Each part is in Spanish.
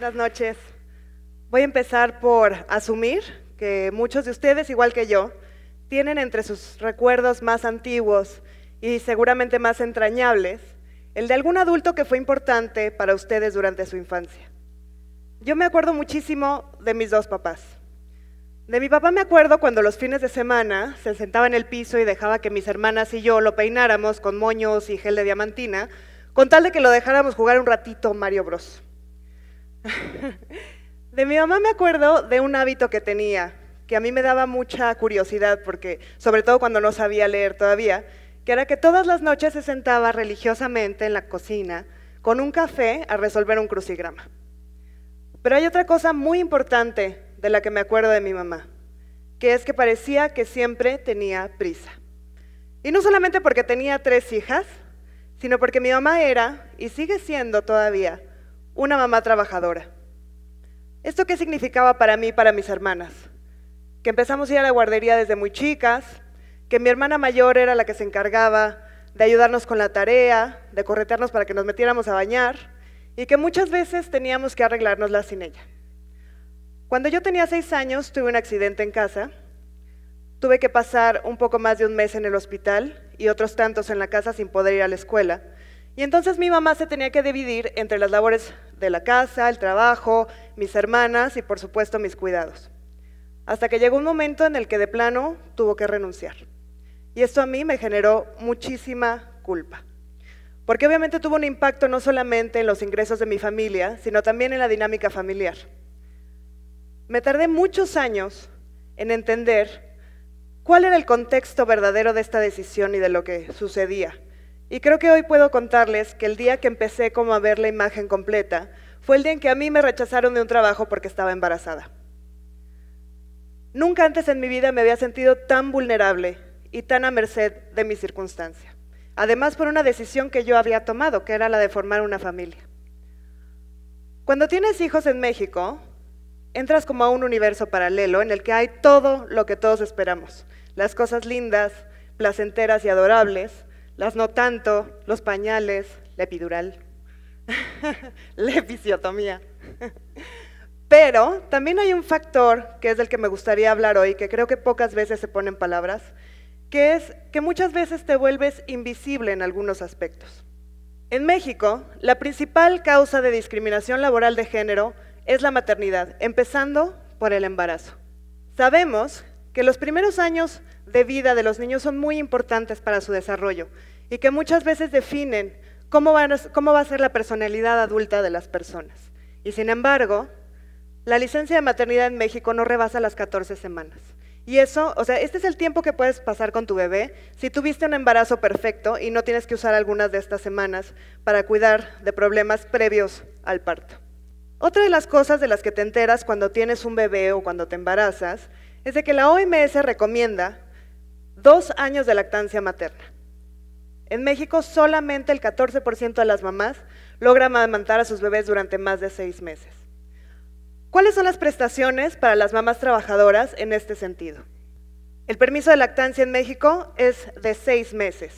buenas noches. Voy a empezar por asumir que muchos de ustedes, igual que yo, tienen entre sus recuerdos más antiguos y seguramente más entrañables el de algún adulto que fue importante para ustedes durante su infancia. Yo me acuerdo muchísimo de mis dos papás. De mi papá me acuerdo cuando los fines de semana se sentaba en el piso y dejaba que mis hermanas y yo lo peináramos con moños y gel de diamantina, con tal de que lo dejáramos jugar un ratito Mario Bros. de mi mamá me acuerdo de un hábito que tenía, que a mí me daba mucha curiosidad, porque sobre todo cuando no sabía leer todavía, que era que todas las noches se sentaba religiosamente en la cocina con un café a resolver un crucigrama. Pero hay otra cosa muy importante de la que me acuerdo de mi mamá, que es que parecía que siempre tenía prisa. Y no solamente porque tenía tres hijas, sino porque mi mamá era, y sigue siendo todavía, una mamá trabajadora. ¿Esto qué significaba para mí y para mis hermanas? Que empezamos a ir a la guardería desde muy chicas, que mi hermana mayor era la que se encargaba de ayudarnos con la tarea, de corretearnos para que nos metiéramos a bañar, y que muchas veces teníamos que arreglárnosla sin ella. Cuando yo tenía seis años tuve un accidente en casa, tuve que pasar un poco más de un mes en el hospital y otros tantos en la casa sin poder ir a la escuela, y entonces mi mamá se tenía que dividir entre las labores de la casa, el trabajo, mis hermanas y por supuesto mis cuidados. Hasta que llegó un momento en el que de plano tuvo que renunciar. Y esto a mí me generó muchísima culpa. Porque obviamente tuvo un impacto no solamente en los ingresos de mi familia, sino también en la dinámica familiar. Me tardé muchos años en entender cuál era el contexto verdadero de esta decisión y de lo que sucedía y creo que hoy puedo contarles que el día que empecé como a ver la imagen completa fue el día en que a mí me rechazaron de un trabajo porque estaba embarazada. Nunca antes en mi vida me había sentido tan vulnerable y tan a merced de mi circunstancia. Además por una decisión que yo había tomado, que era la de formar una familia. Cuando tienes hijos en México, entras como a un universo paralelo en el que hay todo lo que todos esperamos. Las cosas lindas, placenteras y adorables, las no tanto, los pañales, la epidural, la episiotomía. Pero también hay un factor que es del que me gustaría hablar hoy, que creo que pocas veces se ponen palabras, que es que muchas veces te vuelves invisible en algunos aspectos. En México, la principal causa de discriminación laboral de género es la maternidad, empezando por el embarazo. Sabemos que los primeros años de vida de los niños son muy importantes para su desarrollo y que muchas veces definen cómo va, a ser la personalidad adulta de las personas. Y sin embargo, la licencia de maternidad en México no rebasa las 14 semanas. Y eso, o sea, este es el tiempo que puedes pasar con tu bebé si tuviste un embarazo perfecto y no tienes que usar algunas de estas semanas para cuidar de problemas previos al parto. Otra de las cosas de las que te enteras cuando tienes un bebé o cuando te embarazas es de que la OMS recomienda dos años de lactancia materna. En México solamente el 14% de las mamás logran amamantar a sus bebés durante más de seis meses. ¿Cuáles son las prestaciones para las mamás trabajadoras en este sentido? El permiso de lactancia en México es de seis meses.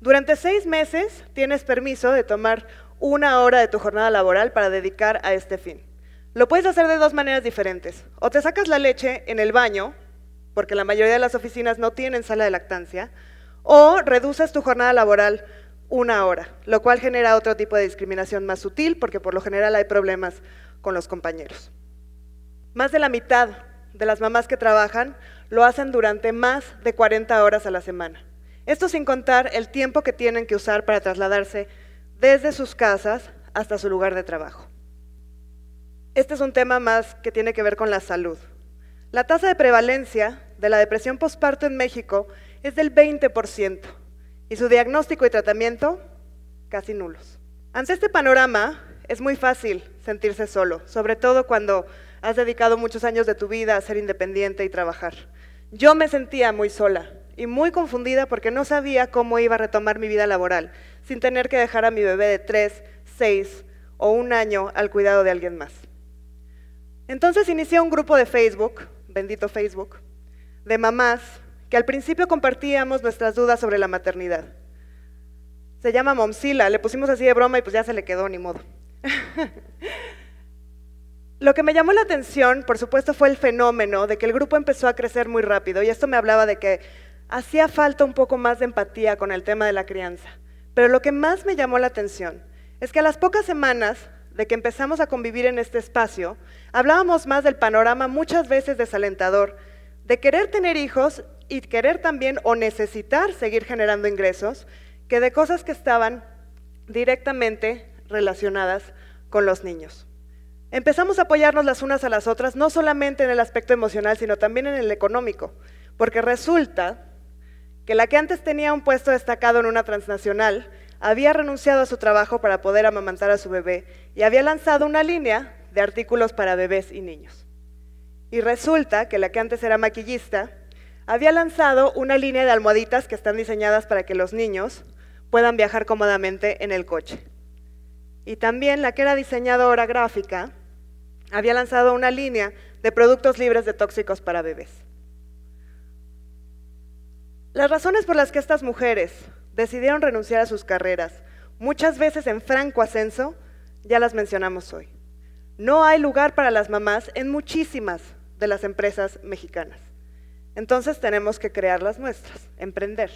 Durante seis meses tienes permiso de tomar una hora de tu jornada laboral para dedicar a este fin. Lo puedes hacer de dos maneras diferentes. O te sacas la leche en el baño porque la mayoría de las oficinas no tienen sala de lactancia, o reduces tu jornada laboral una hora, lo cual genera otro tipo de discriminación más sutil, porque por lo general hay problemas con los compañeros. Más de la mitad de las mamás que trabajan lo hacen durante más de 40 horas a la semana. Esto sin contar el tiempo que tienen que usar para trasladarse desde sus casas hasta su lugar de trabajo. Este es un tema más que tiene que ver con la salud. La tasa de prevalencia de la depresión postparto en México es del 20% y su diagnóstico y tratamiento casi nulos. Ante este panorama, es muy fácil sentirse solo, sobre todo cuando has dedicado muchos años de tu vida a ser independiente y trabajar. Yo me sentía muy sola y muy confundida porque no sabía cómo iba a retomar mi vida laboral sin tener que dejar a mi bebé de 3, 6 o un año al cuidado de alguien más. Entonces inicié un grupo de Facebook, bendito Facebook, de mamás que al principio compartíamos nuestras dudas sobre la maternidad. Se llama momzilla, le pusimos así de broma y pues ya se le quedó, ni modo. Lo que me llamó la atención, por supuesto, fue el fenómeno de que el grupo empezó a crecer muy rápido y esto me hablaba de que hacía falta un poco más de empatía con el tema de la crianza. Pero lo que más me llamó la atención es que a las pocas semanas de que empezamos a convivir en este espacio, hablábamos más del panorama muchas veces desalentador de querer tener hijos y querer también o necesitar seguir generando ingresos que de cosas que estaban directamente relacionadas con los niños. Empezamos a apoyarnos las unas a las otras, no solamente en el aspecto emocional, sino también en el económico, porque resulta que la que antes tenía un puesto destacado en una transnacional había renunciado a su trabajo para poder amamantar a su bebé y había lanzado una línea de artículos para bebés y niños. Y resulta que la que antes era maquillista había lanzado una línea de almohaditas que están diseñadas para que los niños puedan viajar cómodamente en el coche. Y también la que era diseñadora gráfica había lanzado una línea de productos libres de tóxicos para bebés. Las razones por las que estas mujeres decidieron renunciar a sus carreras, muchas veces en franco ascenso, ya las mencionamos hoy. No hay lugar para las mamás en muchísimas de las empresas mexicanas. Entonces tenemos que crear las nuestras, emprender.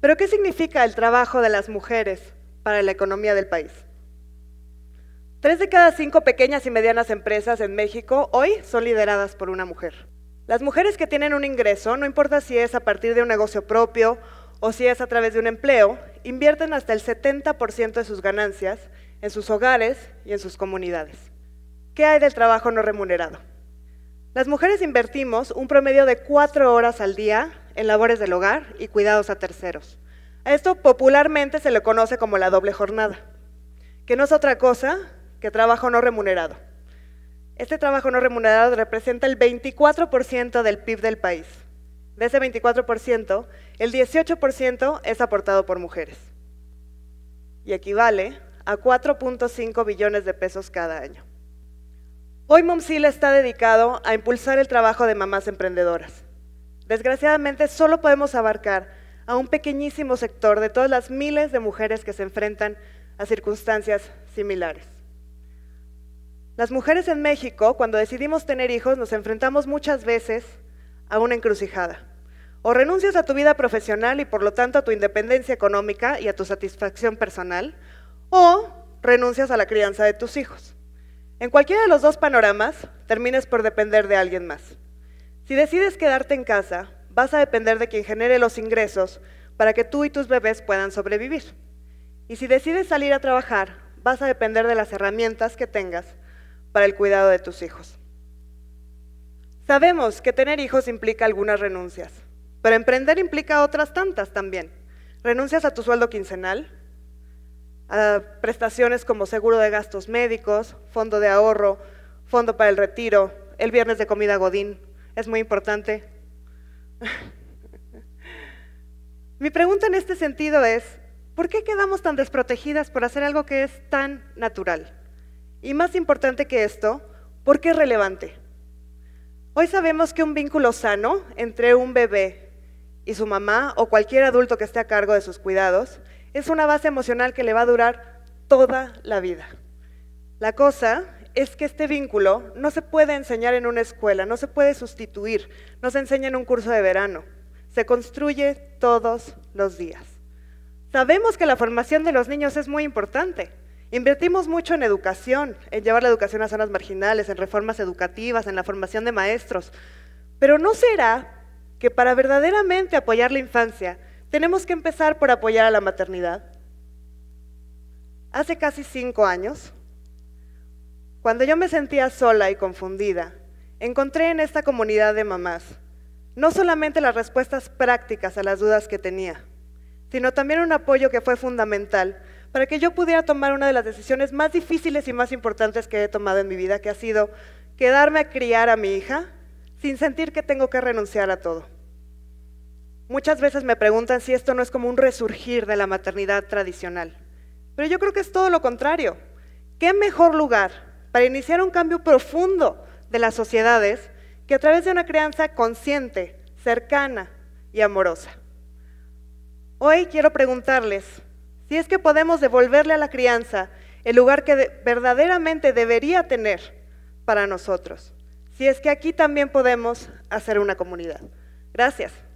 Pero ¿qué significa el trabajo de las mujeres para la economía del país? Tres de cada cinco pequeñas y medianas empresas en México hoy son lideradas por una mujer. Las mujeres que tienen un ingreso, no importa si es a partir de un negocio propio o si es a través de un empleo, invierten hasta el 70% de sus ganancias en sus hogares y en sus comunidades. ¿Qué hay del trabajo no remunerado? Las mujeres invertimos un promedio de cuatro horas al día en labores del hogar y cuidados a terceros. A esto popularmente se le conoce como la doble jornada, que no es otra cosa que trabajo no remunerado. Este trabajo no remunerado representa el 24% del PIB del país. De ese 24%, el 18% es aportado por mujeres y equivale a 4.5 billones de pesos cada año. Hoy Momsila está dedicado a impulsar el trabajo de mamás emprendedoras. Desgraciadamente solo podemos abarcar a un pequeñísimo sector de todas las miles de mujeres que se enfrentan a circunstancias similares. Las mujeres en México, cuando decidimos tener hijos, nos enfrentamos muchas veces a una encrucijada. O renuncias a tu vida profesional y por lo tanto a tu independencia económica y a tu satisfacción personal, o renuncias a la crianza de tus hijos. En cualquiera de los dos panoramas, termines por depender de alguien más. Si decides quedarte en casa, vas a depender de quien genere los ingresos para que tú y tus bebés puedan sobrevivir. Y si decides salir a trabajar, vas a depender de las herramientas que tengas para el cuidado de tus hijos. Sabemos que tener hijos implica algunas renuncias, pero emprender implica otras tantas también. Renuncias a tu sueldo quincenal, prestaciones como seguro de gastos médicos, fondo de ahorro, fondo para el retiro, el viernes de comida Godín. Es muy importante. Mi pregunta en este sentido es, ¿por qué quedamos tan desprotegidas por hacer algo que es tan natural? Y más importante que esto, ¿por qué es relevante? Hoy sabemos que un vínculo sano entre un bebé y su mamá o cualquier adulto que esté a cargo de sus cuidados es una base emocional que le va a durar toda la vida. La cosa es que este vínculo no se puede enseñar en una escuela, no se puede sustituir, no se enseña en un curso de verano, se construye todos los días. Sabemos que la formación de los niños es muy importante. Invertimos mucho en educación, en llevar la educación a zonas marginales, en reformas educativas, en la formación de maestros. Pero ¿no será que para verdaderamente apoyar la infancia tenemos que empezar por apoyar a la maternidad. Hace casi cinco años, cuando yo me sentía sola y confundida, encontré en esta comunidad de mamás no solamente las respuestas prácticas a las dudas que tenía, sino también un apoyo que fue fundamental para que yo pudiera tomar una de las decisiones más difíciles y más importantes que he tomado en mi vida, que ha sido quedarme a criar a mi hija sin sentir que tengo que renunciar a todo. Muchas veces me preguntan si esto no es como un resurgir de la maternidad tradicional. Pero yo creo que es todo lo contrario. ¿Qué mejor lugar para iniciar un cambio profundo de las sociedades que a través de una crianza consciente, cercana y amorosa? Hoy quiero preguntarles si es que podemos devolverle a la crianza el lugar que verdaderamente debería tener para nosotros, si es que aquí también podemos hacer una comunidad. Gracias.